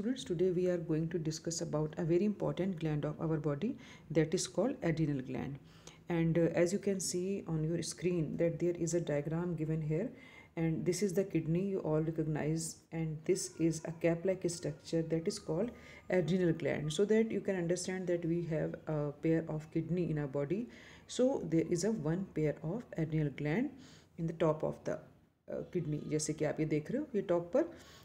students today we are going to discuss about a very important gland of our body that is called adrenal gland and uh, as you can see on your screen that there is a diagram given here and this is the kidney you all recognize and this is a cap like structure that is called adrenal gland so that you can understand that we have a pair of kidney in our body so there is a one pair of adrenal gland in the top of the kidney जैसे कि आप ये देख रहे हो ये top पर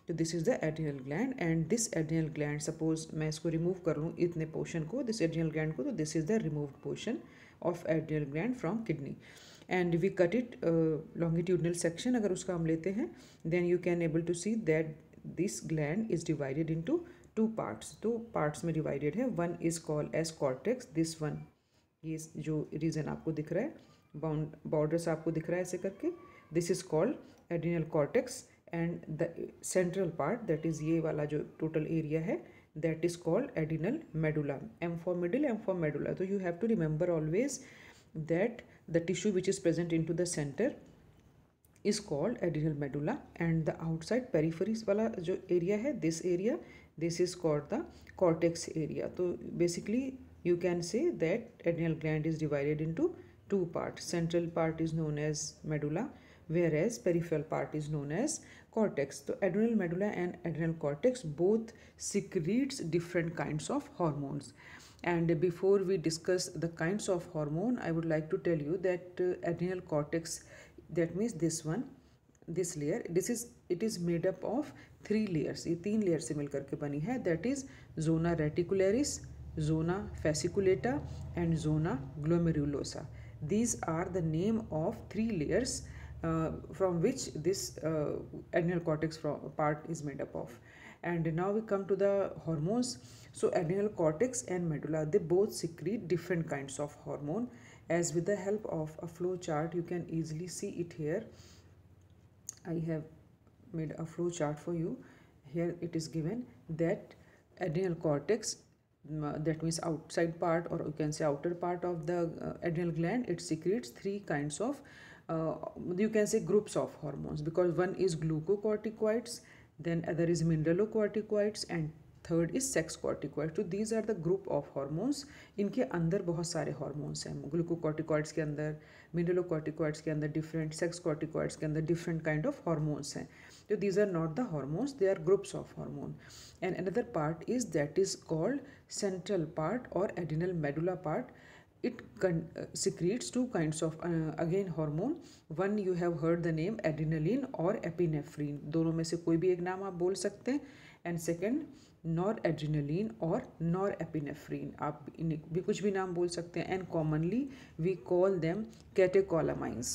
तो this is the adrenal gland and this adrenal gland suppose मैं इसको रिमूव कर लूँ इतने पोर्शन को दिस एड्रिनल ग्लैंड को तो this is the removed portion of adrenal gland from kidney and we cut it longitudinal section अगर उसका हम लेते हैं then you can able to see that this gland is divided into two parts दो parts में divided है one is call as cortex this one ये जो रीजन आपको दिख रहा है बाउंड बॉर्डर्स आपको दिख रहा है ऐसे करके this is called adrenal cortex and the central part that is ये वाला जो टोटल एरिया है that is called adrenal medulla M for middle M for medulla तो you have to remember always that the tissue which is present in to the centre is called adrenal medulla and the outside peripheries वाला जो area है this area this is called the cortex area तो basically can say that adrenal gland is divided into two part central part is known as medulla whereas peripheral part is known as cortex so adrenal medulla and adrenal cortex both secretes different kinds of hormones and before we discuss the kinds of hormone i would like to tell you that uh, adrenal cortex that means this one this layer this is it is made up of three layers ये तीन layer se मिलकर के bani hai. that is zona reticularis zona fasciculata and zona glomerulosa these are the name of three layers uh, from which this uh, adrenal cortex part is made up of and now we come to the hormones so adrenal cortex and medulla they both secrete different kinds of hormone as with the help of a flow chart you can easily see it here i have made a flow chart for you here it is given that adrenal cortex that means outside part or you can say outer part of the uh, adrenal gland it secretes three kinds of uh, you can say groups of hormones because one is glucocorticoids then other is mineralocorticoids and third is sex corticoids so these are the group of hormones inke andar bahut sare hormones hain glucocorticoids ke andar mineralocorticoids ke andar different sex corticoids ke andar different kind of hormones hain so these are not the hormones they are groups of hormone and another part is that is called central part or adrenal medulla part it secretes two kind of again hormone one you have heard the name heard और name दोनों में से कोई भी एक नाम आप बोल सकते हैं एंड सेकेंड नॉर एड्रीनलिन और नॉर एपिनेफ्रीन आप इन भी कुछ भी नाम बोल सकते हैं and commonly we call them catecholamines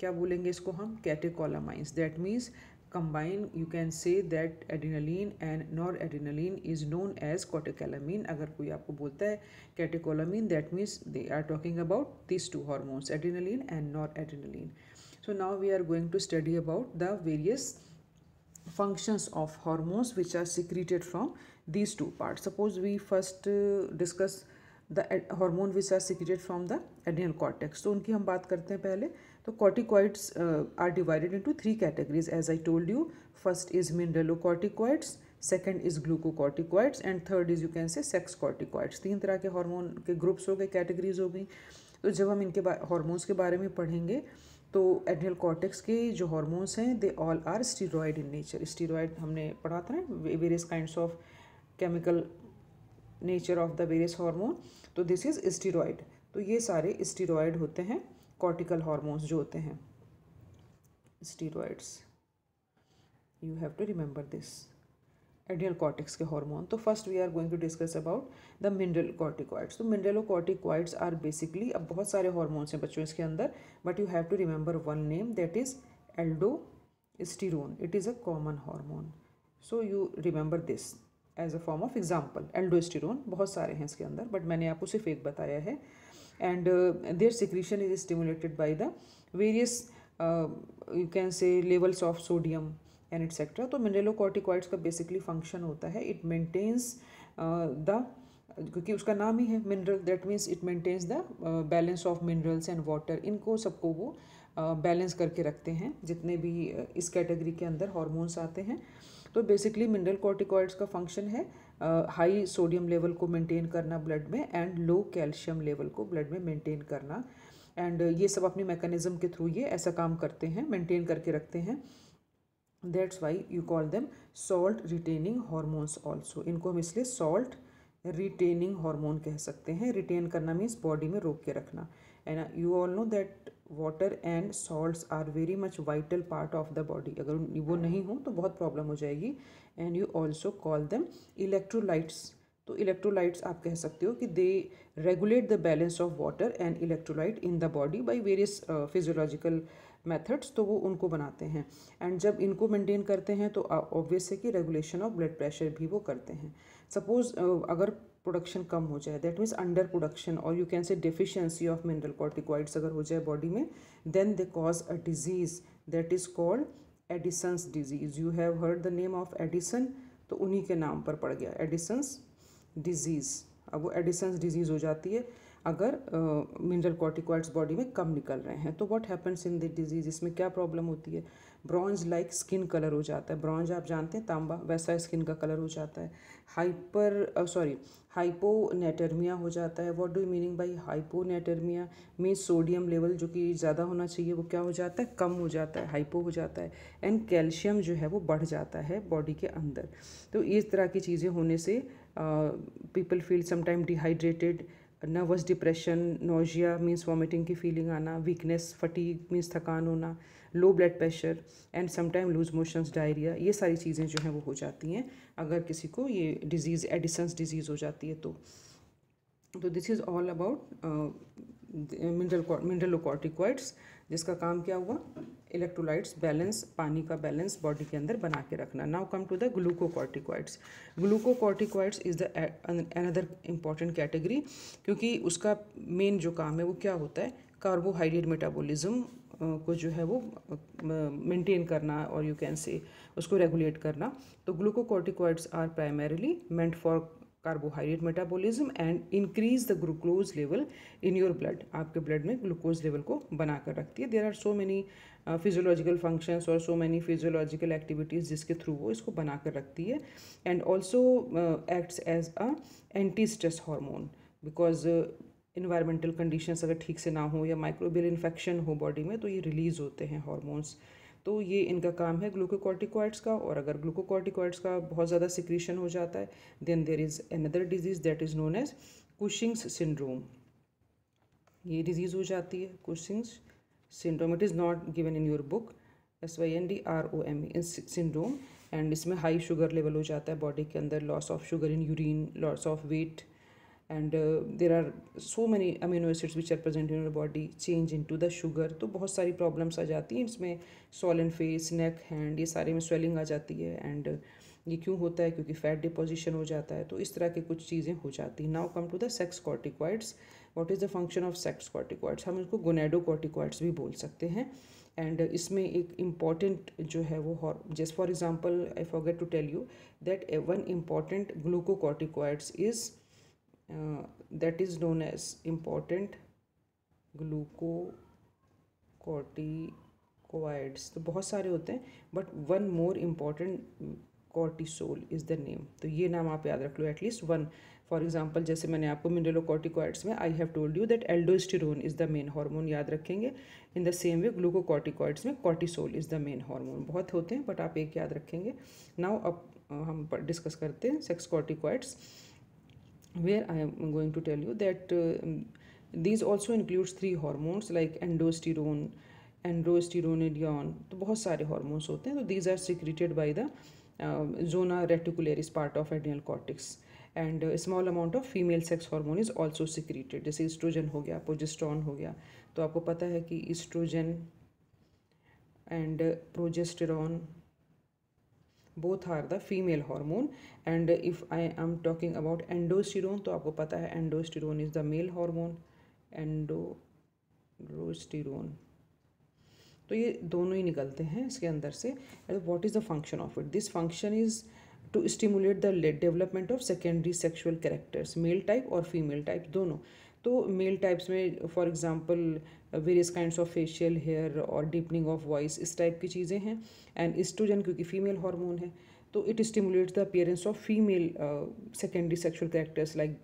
क्या बोलेंगे इसको हम catecholamines that means combine you can say that adrenaline and noradrenaline is known as catecholamine अगर कोई आपको बोलता है catecholamine that means they are talking about this two hormones adrenaline and noradrenaline so now we are going to study about the various functions of hormones which are secreted from this two part suppose we first discuss the hormone which are secreted from the adrenal cortex तो उनकी हम बात करते हैं पहले तो corticoids are divided divided three categories as I told you first is is second is is and third is you can say sex sex तीन तरह के हार्मोन के ग्रुप्स हो गए कैटेगरीज हो गई तो जब हम इनके हार्मोन्स के बारे में पढ़ेंगे तो एडनल कॉर्टेक्स के जो हार्मोन्स हैं they all are steroid in nature steroid हमने पढ़ा था ना various kinds of chemical nature of the various hormone तो दिस इज़ स्टीरॉयड तो ये सारे स्टीरॉयड होते हैं कॉर्टिकल हार्मोन्स जो होते हैं steroids you have to remember this adrenal cortex के हार्मोन तो first we are going to discuss about the mineral corticoids तो मिनरलो कॉर्टिकॉइड्स आर बेसिकली अब बहुत सारे हार्मोन्स हैं बच्चों इसके अंदर but you have to remember one name that is aldosterone it is a common hormone so you remember this as a form of example aldosterone बहुत सारे हैं इसके अंदर बट मैंने आपको सिर्फ एक बताया है and uh, their secretion is stimulated by the various you can say levels of sodium and et cetera तो मिनरलोकॉर्टिकॉइड्स का बेसिकली फंक्शन होता है इट uh, द क्योंकि उसका नाम ही है mineral that means it maintains the balance of minerals and water इनको सबको वो बैलेंस uh, करके रखते हैं जितने भी uh, इस कैटेगरी के अंदर हॉर्मोन्स आते हैं तो बेसिकली मिनरल कॉर्टिकॉइड्स का फंक्शन है हाई सोडियम लेवल को मेंटेन करना ब्लड में एंड लो कैल्शियम लेवल को ब्लड में मेंटेन करना एंड ये सब अपने मैकेनिज्म के थ्रू ये ऐसा काम करते हैं मेंटेन करके रखते हैं that's why you call them salt retaining hormones also इनको हम इसलिए सॉल्ट रिटेनिंग हार्मोन कह सकते हैं रिटेन करना मीन्स बॉडी में रोक के रखना and you all know that water and salt are very much vital part of the body अगर वो नहीं हो तो बहुत प्रॉब्लम हो जाएगी and you also call them electrolytes तो इलेक्ट्रोलाइट्स आप कह सकते हो कि they regulate the balance of water and electrolyte in the body by various physiological methods तो वो उनको बनाते हैं एंड जब इनको मेंटेन करते हैं तो ऑब्वियस है कि रेगुलेशन ऑफ ब्लड प्रेशर भी वो करते हैं सपोज uh, अगर प्रोडक्शन कम हो जाए दैट मीन्स अंडर प्रोडक्शन और you can say deficiency of mineral corticoids अगर हो जाए बॉडी में then they cause a disease that is called Addison's disease you have heard the name of Addison तो उन्हीं के नाम पर पड़ गया एडिसन्स डिजीज़ अब वो एडिसन्स डिजीज़ हो जाती है अगर मिनरल कॉर्टिकॉइड्स बॉडी में कम निकल रहे हैं तो what happens in the disease इसमें क्या प्रॉब्लम होती है ब्रॉन्ज लाइक स्किन कलर हो जाता है ब्रॉन्ज आप जानते हैं तांबा वैसा स्किन का कलर हो जाता है हाइपर सॉरी हाइपोनेटर्मिया हो जाता है what do meaning by hyponatremia mean sodium level जो कि ज़्यादा होना चाहिए वो क्या हो जाता है कम हो जाता है हाइपो हो जाता है एंड कैल्शियम जो है वो बढ़ जाता है बॉडी के अंदर तो इस तरह की चीज़ें होने से people feel sometime dehydrated nervous depression nausea means vomiting की फीलिंग आना वीकनेस फटीक मीन्स थकान होना low blood pressure and sometime loose motions diarrhoea ये सारी चीज़ें जो हैं वो हो जाती हैं अगर किसी को ये डिजीज़ एडिसन्स डिजीज़ हो जाती है तो तो this is all about mineral mineralocorticoids जिसका काम क्या हुआ इलेक्ट्रोलाइट्स बैलेंस पानी का बैलेंस बॉडी के अंदर बना के रखना now come to the glucocorticoids glucocorticoids is the another important category क्योंकि उसका मेन जो काम है वो क्या होता है कार्बोहाइड्रेट मेटाबॉलिज्म को जो है वो मेंटेन करना और यू कैन से उसको रेगुलेट करना तो glucocorticoids are primarily meant for carbohydrate metabolism and increase the glucose level in your blood आपके ब्लड में ग्लूकोज लेवल को बनाकर रखती है there are so many physiological functions और सो मैनी फिजियोलॉजिकल एक्टिविटीज़ जिसके थ्रू वो इसको बना कर रखती है and also acts as a anti stress hormone because environmental condition अगर ठीक से ना हो या माइक्रोबियल इन्फेक्शन हो बॉडी में तो ये रिलीज़ होते हैं हॉर्मोन्स तो ये इनका काम है ग्लूकोकॉर्टिकॉइड्स का और अगर ग्लूकोकॉर्टिकॉइड्स का बहुत ज़्यादा सिक्रीशन हो जाता है then there is another disease that is known as Cushing's syndrome ये डिजीज़ हो जाती है Cushing's syndrome it is not given in your book S Y N D R O M in syndrome and इसमें high sugar level हो जाता है body के अंदर loss of sugar in urine loss of weight and there are so many amino acids which are present in your body change in to the sugar तो बहुत सारी problems आ जाती हैं इसमें सॉलन फेस नेक हैंड ये सारे में स्वेलिंग आ जाती है एंड uh, ये क्यों होता है क्योंकि फैट डिपोजिशन हो जाता है तो इस तरह की कुछ चीज़ें हो जाती हैं now come to the sex corticoids what is the function of sex corticoids हम इसको गोनेडो कॉर्टिकॉइड्स भी बोल सकते हैं एंड इसमें एक इम्पॉर्टेंट जो है वो just for example I forget to tell you that one important glucocorticoids is that is known as important glucocorticoids तो बहुत सारे होते हैं but one more important cortisol is the name तो ये नाम आप याद रख लो एटलीस्ट वन फॉर एग्जाम्पल जैसे मैंने आपको मिनरलोकॉटिकॉइड्स में I have told you that aldosterone is the main hormone याद रखेंगे in the same way glucocorticoids में cortisol is the main hormone बहुत होते हैं बट आप एक याद रखेंगे नाउ अब हम डिस्कस करते हैं sex corticoids where I am going to tell you that these also includes three hormones like androsterone androstenedione तो बहुत सारे हॉर्मोन्स होते हैं तो these are secreted by the zona reticular is part of adrenal cortex and small amount of female sex hormone is also secreted जैसे oestrogen हो गया progesterone हो गया तो आपको पता है कि oestrogen and progesterone both are the female hormone and if I am talking about androsterone तो आपको पता है androsterone is the male hormone androsterone तो ये दोनों ही निकलते हैं इसके अंदर से what is the function of it this function is to stimulate the development of secondary sexual characters male type और फीमेल टाइप दोनों तो मेल टाइप्स में for example various kind of facial hair और डीपनिंग ऑफ वॉइस इस type की चीज़ें हैं and oestrogen क्योंकि फीमेल हॉर्मोन है तो it stimulates the appearance of female secondary sexual characters like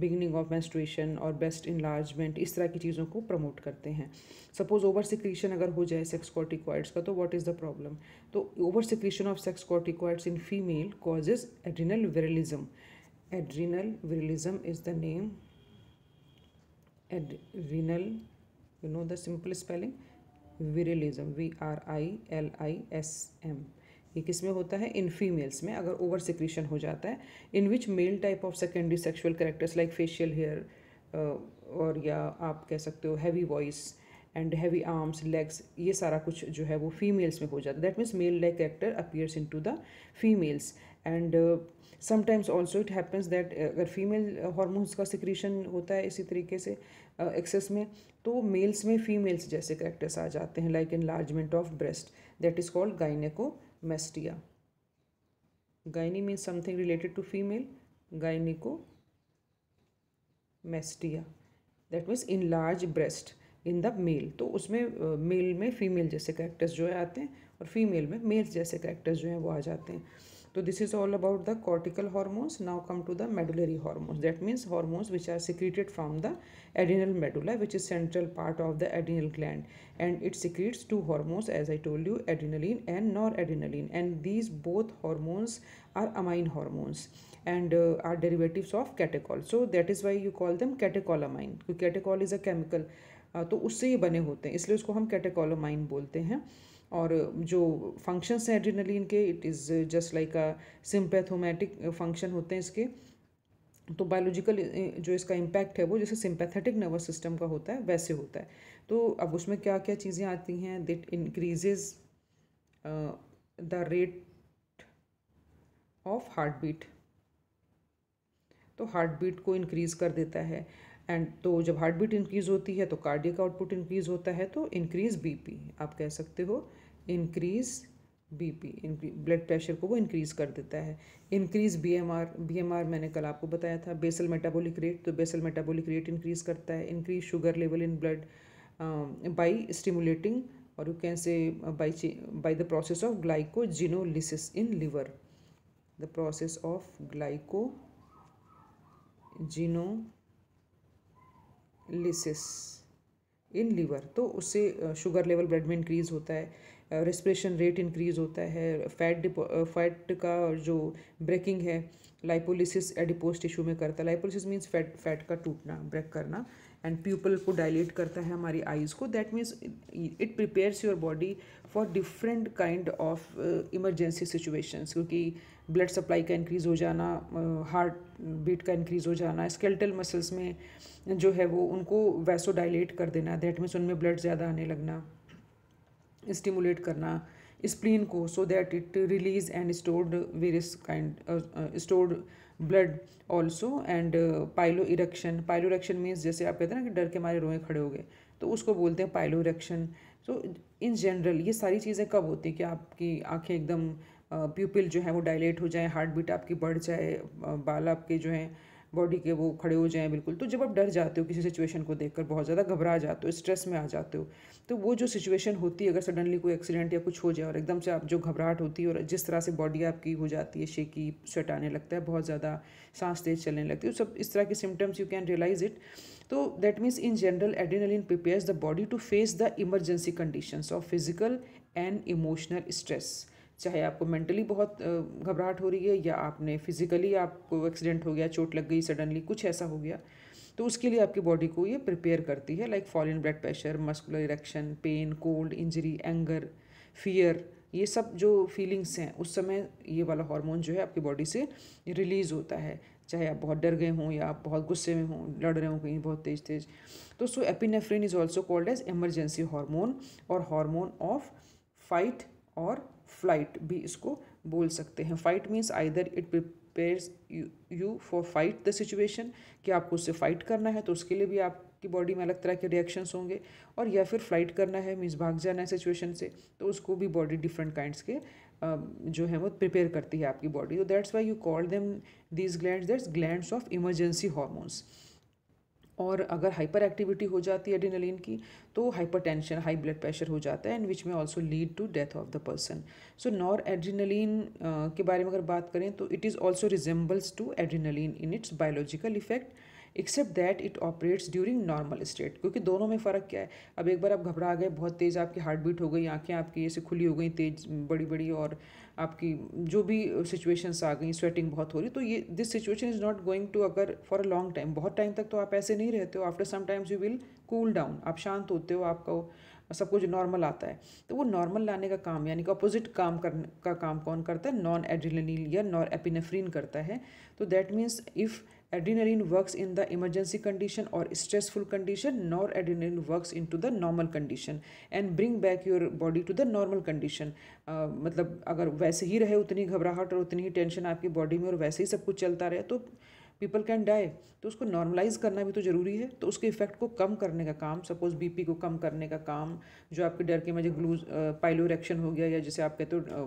beginning of menstruation और बेस्ट इन्लार्जमेंट इस तरह की चीज़ों को प्रमोट करते हैं सपोज ओवर सिक्रीशन अगर हो जाए सेक्स कॉर्टिकॉइड्स का तो वॉट इज़ द प्रॉब्लम तो over secretion of sex corticoids in female causes adrenal virilism adrenal virilism is the name adrenal you know the simple spelling virilism V R I L I S M ये किस में होता है in females में अगर over secretion हो जाता है in which male type of secondary sexual characters like facial hair और या आप कह सकते हो heavy voice and heavy arms legs ये सारा कुछ जो है वो फीमेल्स में हो जाता है that means male like character appears in to the females and sometimes also it happens that अगर फीमेल हॉर्मोन्स का सिक्रीशन होता है इसी तरीके से एक्सेस uh, में तो मेल्स में फीमेल्स जैसे करेक्टर्स आ जाते हैं like enlargement of breast that is called gynaecomastia gynae means something related to female gynaecomastia that means enlarge breast in the male तो उसमें mail में फीमेल जैसे characters जो है आते हैं और फीमेल में मेल जैसे कैरेक्टर्स जो हैं वो आ जाते हैं तो this is all about the cortical hormones now come to the medullary hormones that means hormones which are secreted from the adrenal medulla which is central part of the adrenal gland and it secretes two hormones as I told you adrenaline and noradrenaline and these both hormones are amine hormones and are derivative of catechol so that is why you call them catecholamine कैटेकॉल is a chemical तो उससे ही बने होते हैं इसलिए उसको हम कैटेकॉलोमाइन बोलते हैं और जो फंक्शंस हैं एड्रीनलिन के it is just like a sympathomimetic function होते हैं इसके तो बायोलॉजिकल जो इसका इम्पैक्ट है वो जैसे सिंपैथेटिक नर्वस सिस्टम का होता है वैसे होता है तो अब उसमें क्या क्या चीज़ें आती हैं that increases the rate of heart beat तो हार्ट बीट को इंक्रीज़ कर देता है एंड तो जब हार्ट बीट इंक्रीज़ होती है तो कार्डियक आउटपुट इंक्रीज़ होता है तो इंक्रीज़ बीपी आप कह सकते हो इंक्रीज़ बीपी ब्लड प्रेशर को वो इंक्रीज़ कर देता है इंक्रीज़ बीएमआर बीएमआर मैंने कल आपको बताया था बेसल मेटाबॉलिक रेट तो बेसल मेटाबॉलिक रेट इंक्रीज़ करता है increase sugar level in blood by stimulating और you can say by by the process of glycogenolysis in liver the process of glycolysis in liver तो उससे sugar level blood में increase होता है respiration rate increase होता है fat fat का जो ब्रेकिंग है लाइपोलिसिस एडिपोज टिश्यू में करता है लाइपोलिसिस मीन्स फैट फैट का टूटना ब्रेक करना एंड प्यूपल को डायलेट करता है हमारी आइज़ को that means it prepares your body for different kind of emergency situations क्योंकि ब्लड सप्लाई का इंक्रीज़ हो जाना हार्ट बीट का इंक्रीज़ हो जाना स्केल्टल मसल्स में जो है वो उनको वैसो डायलेट कर देना दैट मीन्स उनमें ब्लड ज़्यादा आने लगना स्टिमुलेट करना स्प्लीन को so that it release and stored various kind stored blood also and piloerection piloerection means जैसे आप कहते हैं ना कि डर के मारे रोए खड़े हो गए तो उसको बोलते हैं piloerection so in general ये सारी चीज़ें कब होती हैं कि आपकी आँखें एकदम प्यूपिल uh, जो है वो डायलेट हो जाए हार्ट बीट आपकी बढ़ जाए uh, बाल आपके जो हैं बॉडी के वो खड़े हो जाएं बिल्कुल तो जब आप डर जाते हो किसी सिचुएशन को देखकर बहुत ज़्यादा घबरा जाते हो स्ट्रेस में आ जाते हो तो वो जो सिचुएशन होती है अगर सडनली कोई एक्सीडेंट या कुछ हो जाए और एकदम से आप जो घबराहट होती है और जिस तरह से बॉडी आपकी हो जाती है शेकी स्वेट आने लगता है बहुत ज़्यादा सांस तेज चलने लगती है तो सब इस तरह के symptoms you can realise it तो that means in general adrenaline prepares the body to face the emergency conditions of physical and emotional stress चाहे आपको मेंटली बहुत घबराहट हो रही है या आपने फिज़िकली आपको एक्सीडेंट हो गया चोट लग गई सडनली कुछ ऐसा हो गया तो उसके लिए आपकी बॉडी को ये प्रिपेयर करती है like fall in blood pressure muscular erection pain cold injury anger fear ये सब जो फीलिंग्स हैं उस समय ये वाला हार्मोन जो है आपकी बॉडी से रिलीज़ होता है चाहे आप बहुत डर गए हों या आप बहुत गुस्से में हों लड़ रहे हों कहीं बहुत तेज़ तेज़ तो so epinephrine is also called as emergency hormone और हार्मोन ऑफ फाइट और फ्लाइट भी इसको बोल सकते हैं fight means either it prepares you for fight the situation कि आपको उससे फाइट करना है तो उसके लिए भी आपकी बॉडी में अलग तरह के रिएक्शंस होंगे और या फिर फ्लाइट करना है मीन्स भाग जाना है सिचुएशन से तो उसको भी बॉडी डिफरेंट काइंड्स के um, जो है वो प्रिपेयर करती है आपकी बॉडी तो that's why you call them these gland that's glands of emergency hormones और अगर हाइपर एक्टिविटी हो जाती है एडिनलिन की तो hypertension high blood pressure हो जाता है एंड विच में also lead to death of the person so noradrenaline के बारे में अगर बात करें तो it is also resembles to adrenaline in its biological effect except that it operates during normal state क्योंकि दोनों में फ़र्क क्या है अब एक बार आप घबरा गए बहुत तेज़ आपकी हार्ट बीट हो गई आँखें आपकी ऐसे खुली हो गई तेज बड़ी बड़ी और आपकी जो भी सिचुएशंस आ गई स्वेटिंग बहुत हो रही तो ये this situation is not going to अगर फॉर अ लॉन्ग टाइम बहुत टाइम तक तो आप ऐसे नहीं रहते हो after some times you will cool down आप शांत होते हो आपका सब कुछ नॉर्मल आता है तो वो नॉर्मल लाने का काम यानी कि अपोजिट काम कर का काम कौन करता है नॉन एड्रिलिन या नॉन एपिनेफ्रीन करता है तो that means if adrenaline works in the emergency condition और stressful condition noradrenaline works in to the normal condition and bring back your body to the normal condition मतलब अगर वैसे ही रहे उतनी घबराहट और उतनी ही टेंशन आपकी बॉडी में और वैसे ही सब कुछ चलता रहे तो पीपल कैन डाई तो उसको नॉर्मलाइज करना भी तो ज़रूरी है तो उसके इफेक्ट को कम करने का काम सपोज बीपी को कम करने का काम जो आपके डर के मज़े ग्लूज पाइलोरेक्शन हो गया या जिसे आप कहते हो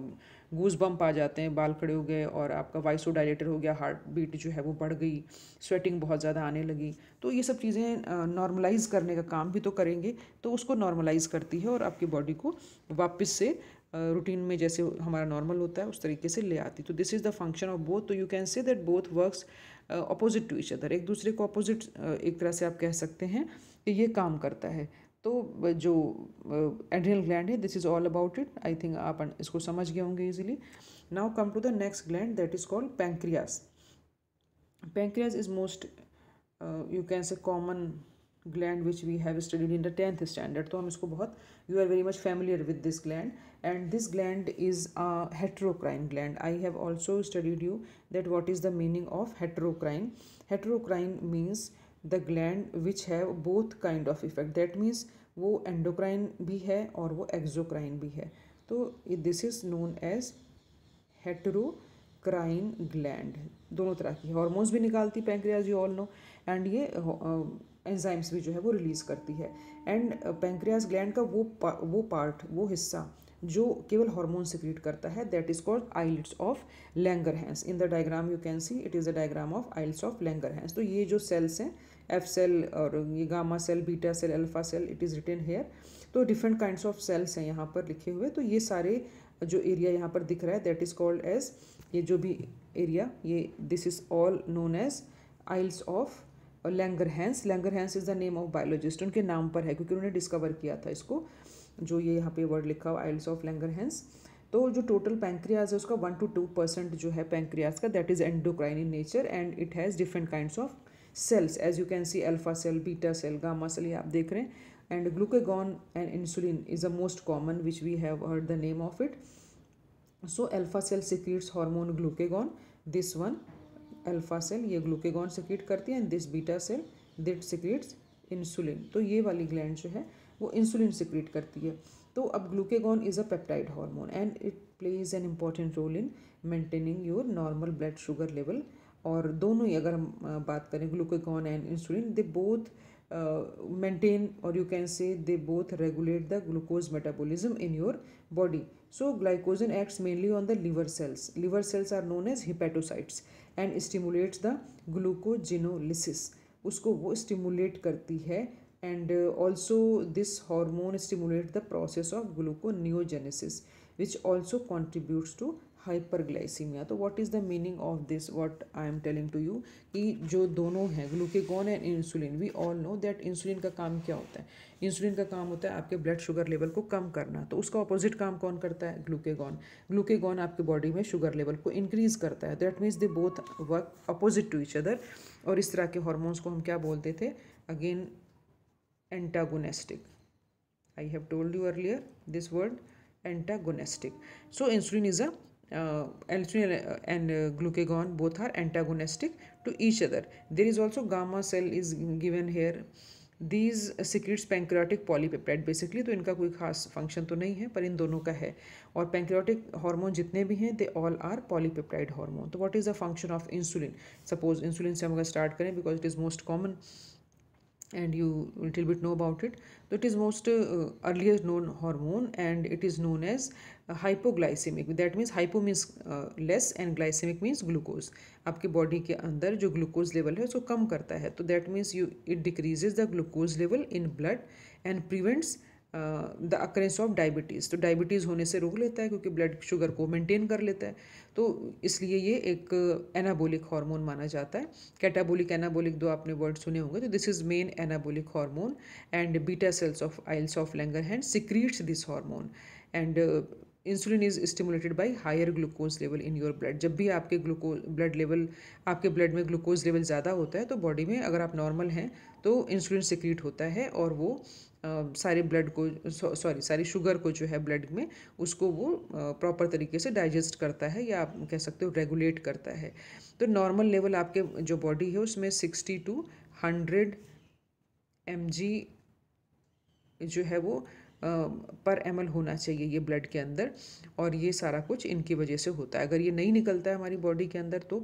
गूज बम्प आ जाते हैं बाल खड़े हो गए और आपका वाइसो डायलेटर हो गया हार्ट बीट जो है वो बढ़ गई स्वेटिंग बहुत ज़्यादा आने लगी तो ये सब चीज़ें नॉर्मलाइज करने का काम भी तो करेंगे तो उसको नॉर्मलाइज करती है और आपकी बॉडी को वापस से रूटीन में जैसे हमारा नॉर्मल होता है उस तरीके से ले आती तो this is the function of both तो you can say that both works opposite to each other एक दूसरे को अपोजिट एक तरह से आप कह सकते हैं कि ये काम करता है तो जो एड्रियल ग्लैंड है this is all about it I think आप इसको समझ गए होंगे easily now come to the next gland that is called pancreas pancreas is most you can say common gland which we have studied in the tenth standard तो हम इसको बहुत you are very much familiar with this gland and this gland is heterocrine gland I have also studied you that what is the meaning of heterocrine heterocrine means the gland which have both kind of effect that means वो endocrine भी है और वो exocrine भी है तो this is known as heterocrine gland दोनों तरह की हॉर्मोन्स भी निकालती pancreas you all know and ये uh, एंजाइम्स भी जो है वो रिलीज़ करती है एंड पेंक्रियाज ग्लैंड का वो पा, वो पार्ट वो हिस्सा जो केवल हार्मोन सिक्रीट करता है that is called isles of Langerhans in the diagram you can see it is the diagram of isles of Langerhans तो ये जो सेल्स हैं एफ सेल और ये gamma cell beta cell alpha cell it is written here तो different kind of cells हैं यहाँ पर लिखे हुए तो ये सारे जो एरिया यहाँ पर दिख रहा है दैट इज़ कॉल्ड एज ये जो भी एरिया ये this is all known as isles of Langerhans is the name of biologist उनके नाम पर है क्योंकि उन्होंने डिस्कवर किया था इसको जो ये यहाँ पे वर्ड लिखा हुआ आइल्स ऑफ हैंस तो जो टोटल पैंक्रियाज है उसका वन टू टू परसेंट जो है पैंक्रियाज का that is endocrine in nature and it has different kind of cells as you can see alpha cell beta cell gamma cell ये आप देख रहे हैं and glucagon and insulin is a most common which we have heard the name of it so alpha cell secretes hormone glucagon this one alpha cell ये glucagon secrete करती है and this beta cell that secretes insulin तो ये वाली gland जो है वो insulin secrete करती है तो अब glucagon is a peptide hormone and it plays an important role in maintaining your normal blood sugar level और दोनों ही अगर हम बात करें glucagon and insulin they both maintain और you can say they both regulate the glucose metabolism in your body so glycogen acts mainly on the liver cells liver cells are known as hepatocytes and stimulates the glycogenolysis उसको वो stimulate करती है and also this hormone stimulate the process of gluconeogenesis which also contributes to hyperglycaemia तो what is the meaning of this what I am telling to you कि जो दोनों हैं glucagon and insulin we all know that insulin का काम क्या होता है इंसुलिन का काम होता है आपके ब्लड शुगर लेवल को कम करना तो उसका ऑपोजिट काम कौन करता है ग्लूकेगॉन ग्लूकेगॉन आपके बॉडी में शुगर लेवल को इंक्रीज़ करता है that means they both work opposite to each other और इस तरह के हॉर्मोन्स को हम क्या बोलते थे again antagonistic I have told you earlier this word antagonistic so insulin is a uh, and glucagon both are both to each other there is also gamma cell is cell here these secretes pancreatic polypeptide basically तो इनका कोई खास function तो नहीं है पर इन दोनों का है और पेंक्रियाटिक हार्मोन जितने भी हैं they all are polypeptide hormone तो what is the function of insulin suppose insulin से हम अगर स्टार्ट करें because it is most common and you little bit know about it so it is most uh, earliest known hormone and it is known as uh, hypoglycemic that means hypo means uh, less and glycemic means glucose आपके बॉडी के अंदर जो glucose level है उसको कम करता है तो that means you it decreases the glucose level in blood and prevents the occurrence of diabetes तो डायबिटीज़ होने से रोक लेता है क्योंकि ब्लड शुगर को मेंटेन कर लेता है तो इसलिए ये एक एनाबोलिक हार्मोन माना जाता है कैटाबोलिक एनाबोलिक दो आपने वर्ड सुने होंगे तो this is main anabolic hormone and beta cells of isles of Langerhans secretes this hormone and insulin is stimulated by higher glucose level in your blood जब भी आपके ग्लूकोज ब्लड लेवल आपके blood में glucose level ज़्यादा होता है तो body में अगर आप नॉर्मल हैं तो इंसुलिन सिक्रीट होता है और वो सारे ब्लड को सॉरी सारी शुगर को जो है ब्लड में उसको वो प्रॉपर तरीके से डाइजेस्ट करता है या आप कह सकते हो रेगुलेट करता है तो नॉर्मल लेवल आपके जो बॉडी है उसमें सिक्सटी टू हंड्रेड एम जो है वो पर एम होना चाहिए ये ब्लड के अंदर और ये सारा कुछ इनकी वजह से होता है अगर ये नहीं निकलता है हमारी बॉडी के अंदर तो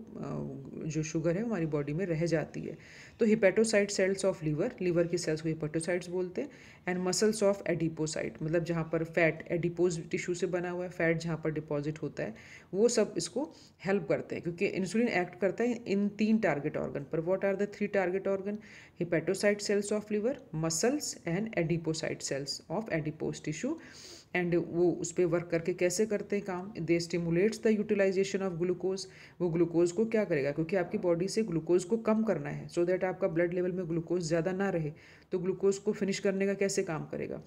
जो शुगर है हमारी बॉडी में रह जाती है तो hepatocyte cells of liver liver की सेल्स को हिपेटोसाइट्स बोलते हैं एंड मसल्स ऑफ एडिपोसाइट मतलब जहाँ पर फैट एडिपोज टिश्यू से बना हुआ है फैट जहाँ पर डिपॉजिट होता है वो सब इसको हेल्प करते हैं क्योंकि इंसुलिन एक्ट करता है इन तीन टारगेट ऑर्गन पर what are the three target organ hepatocyte cells of liver muscles and adipocyte cells of adipose tissue and वो उस पर वर्क करके कैसे करते हैं काम they stimulates the utilisation of glucose वो ग्लूकोज को क्या करेगा क्योंकि आपकी बॉडी से ग्लूकोज को कम करना है सो so दैट आपका ब्लड लेवल में ग्लूकोज ज़्यादा ना रहे तो ग्लूकोज को फिनिश करने का कैसे काम करेगा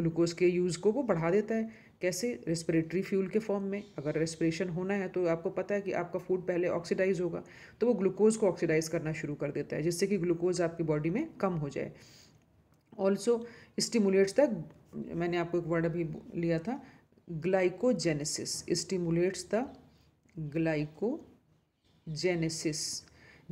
ग्लूकोज के यूज़ को वो बढ़ा देता है कैसे रेस्पिरेटरी फ्यूल के फॉर्म में अगर रेस्पिरेशन होना है तो आपको पता है कि आपका फूड पहले ऑक्सीडाइज होगा तो वो ग्लूकोज को ऑक्सीडाइज करना शुरू कर देता है जिससे कि ग्लूकोज आपकी बॉडी में कम हो जाए ऑल्सो स्टिमुलेट्स द मैंने आपको एक वर्ड अभी लिया था glycogenesis stimulates the glycogenesis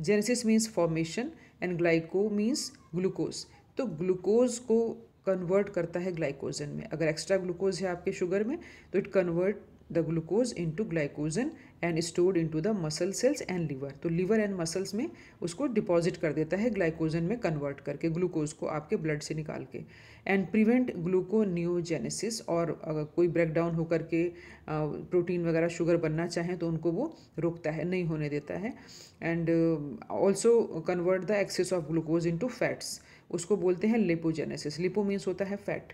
genesis means formation and glyco means glucose तो ग्लूकोज को कन्वर्ट करता है ग्लाइकोजन में अगर एक्स्ट्रा ग्लूकोज है आपके शुगर में तो it convert the glucose into glycogen and stored in to the muscle cells and liver तो लीवर एंड मसल्स में उसको डिपॉजिट कर देता है ग्लाइकोजन में कन्वर्ट करके ग्लूकोज को आपके ब्लड से निकाल के एंड प्रिवेंट ग्लूकोनियोजेनेसिस और अगर कोई ब्रेकडाउन होकर के प्रोटीन वगैरह शुगर बनना चाहें तो उनको वो रोकता है नहीं होने देता है and also convert the excess of glucose into fats उसको बोलते हैं लिपोजेनेसिस लिपो मीन्स होता है फैट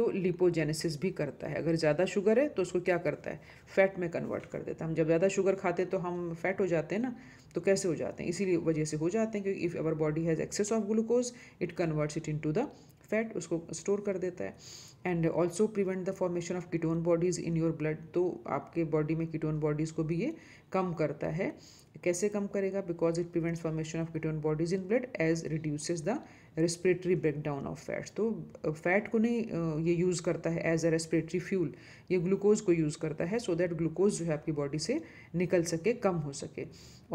तो लिपोजेनेसिस भी करता है अगर ज़्यादा शुगर है तो उसको क्या करता है फैट में कन्वर्ट कर देता है हम जब ज़्यादा शुगर खाते हैं तो हम फैट हो जाते हैं ना तो कैसे हो जाते हैं इसीलिए वजह से हो जाते हैं क्योंकि if our body has excess of glucose it converts it in to the fat उसको स्टोर कर देता है and also prevent the formation of ketone bodies in your blood तो आपके बॉडी में कीटोन बॉडीज़ को भी ये कम करता है कैसे कम करेगा because it prevents formation of ketone bodies in blood as reduces the break breakdown of fats तो फैट को नहीं ये यूज़ करता है एज अ रेस्परेटरी फ्यूल ये ग्लूकोज को यूज़ करता है सो दैट ग्लूकोज जो है आपकी बॉडी से निकल सके कम हो सके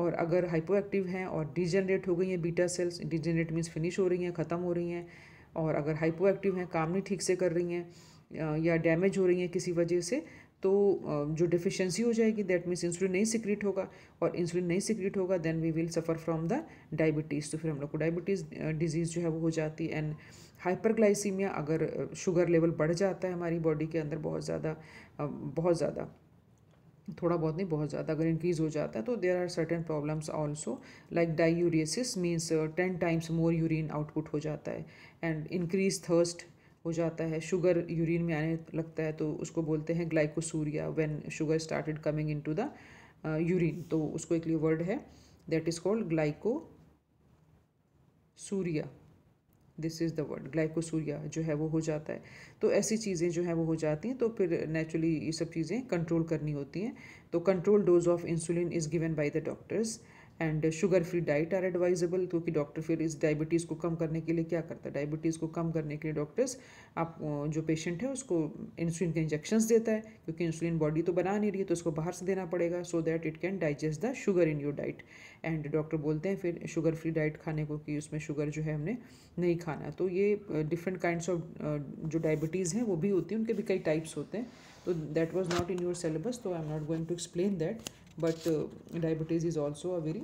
और अगर हाइपो एक्टिव हैं और डिजेनरेट हो गई हैं beta cells degenerate means finish हो रही हैं ख़त्म हो रही हैं और अगर हाइपो एक्टिव हैं काम नहीं ठीक से कर रही हैं या डैमेज हो रही हैं किसी वजह से तो जो डिफिशियंसी हो जाएगी दैट मीन्स इंसुलिन नहीं सिक्रिट होगा और इंसुलिन नहीं सिक्रिट होगा then we will suffer from the diabetes तो फिर हम लोग को डायबिटीज़ डिजीज़ जो है वो हो जाती है एंड हाइपरग्लाइसीमिया अगर शुगर लेवल बढ़ जाता है हमारी बॉडी के अंदर बहुत ज़्यादा बहुत ज़्यादा थोड़ा बहुत नहीं बहुत ज़्यादा अगर इंक्रीज़ हो जाता है तो there are certain problems also like diuresis means ten times more urine output हो जाता है एंड इंक्रीज थर्स्ट हो जाता है शुगर यूरिन में आने लगता है तो उसको बोलते हैं glycosuria when sugar started coming into the urine तो उसको एक लिए वर्ड है that is called glycosuria this is the word glycosuria जो है वो हो जाता है तो ऐसी चीज़ें जो हैं वो हो जाती हैं तो फिर नेचुरली ये सब चीज़ें कंट्रोल करनी होती हैं तो control dose of insulin is given by the doctors and sugar free diet are advisable क्योंकि डॉक्टर फिर इस डायबिटीज़ को कम करने के लिए क्या करता है डायबिटीज़ को कम करने के लिए डॉक्टर्स आप जो पेशेंट है उसको इंसुलिन के इंजेक्शंस देता है क्योंकि इंसुलिन बॉडी तो बना नहीं रही है तो उसको बाहर से देना पड़ेगा so that it can digest the sugar in your diet and doctor बोलते हैं फिर शुगर फ्री डाइट खाने को कि उसमें शुगर जो है हमने नहीं खाना तो ये डिफरेंट काइंड्स ऑफ जो डायबिटीज़ हैं वो भी होती हैं उनके भी कई टाइप्स होते हैं तो that was not in your syllabus तो I am not going to explain that but uh, diabetes is also a very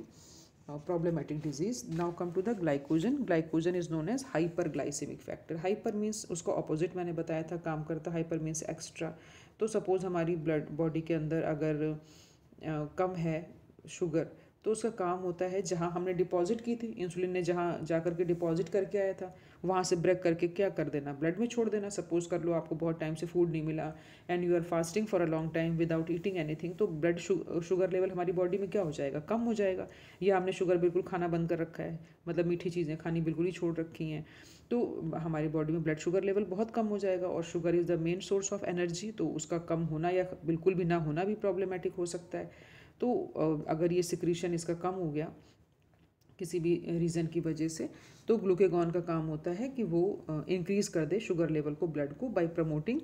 uh, problematic disease now come to the glycogen glycogen is known as hyperglycemic factor hyper means usko opposite maine bataya tha kaam karta hyper means extra to suppose hamari blood body ke andar agar uh, kam hai sugar तो उसका काम होता है जहाँ हमने deposit की थी insulin ने जहाँ जा कर के डिपॉजिट करके आया था वहाँ से ब्रेक करके क्या कर देना ब्लड में छोड़ देना सपोज कर लो आपको बहुत टाइम से फूड नहीं मिला and you are fasting for a long time without eating anything तो ब्लड शुगर लेवल हमारी बॉडी में क्या हो जाएगा कम हो जाएगा या हमने शुगर बिल्कुल खाना बंद कर रखा है मतलब मीठी चीज़ें खानी बिल्कुल ही छोड़ रखी हैं तो हमारी बॉडी में ब्लड शुगर लेवल बहुत कम हो जाएगा और sugar is the main source of energy तो उसका कम होना या बिल्कुल भी ना होना भी प्रॉब्लमेटिक हो सकता है तो अगर ये सिक्रीशन इसका कम हो गया किसी भी रीज़न की वजह से तो ग्लूकेगॉन का काम होता है कि वो इंक्रीज़ कर दे शुगर लेवल को ब्लड को by promoting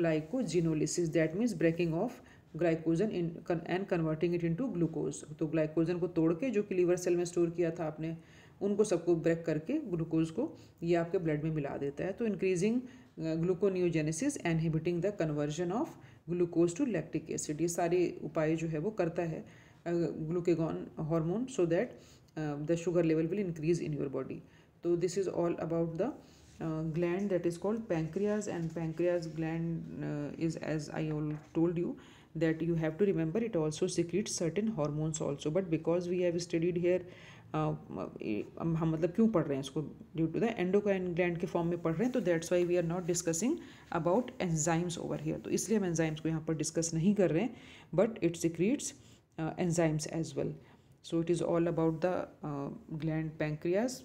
glycogenolysis that means breaking off glycogen in and converting it into glucose तो ग्लाइकोजन को तोड़ के जो कि लीवर सेल में स्टोर किया था आपने उनको सबको ब्रेक करके ग्लूकोज को ये आपके ब्लड में मिला देता है तो increasing gluconeogenesis inhibiting the conversion of glucose to lactic acid ये सारे उपाय जो है वो करता है glucagon hormone so that the sugar level will increase in your body तो this is all about the gland that is called pancreas and pancreas gland is as I all told you that you have to remember it also secrete certain hormones also but because we have studied hair हम मतलब क्यों पढ़ रहे हैं इसको due to the endocrine gland के form में पढ़ रहे हैं तो that's why we are not discussing about enzymes over here तो इसलिए हम एंजाइम्स को यहाँ पर डिस्कस नहीं कर रहे हैं but it secretes enzymes as well so it is all about the gland pancreas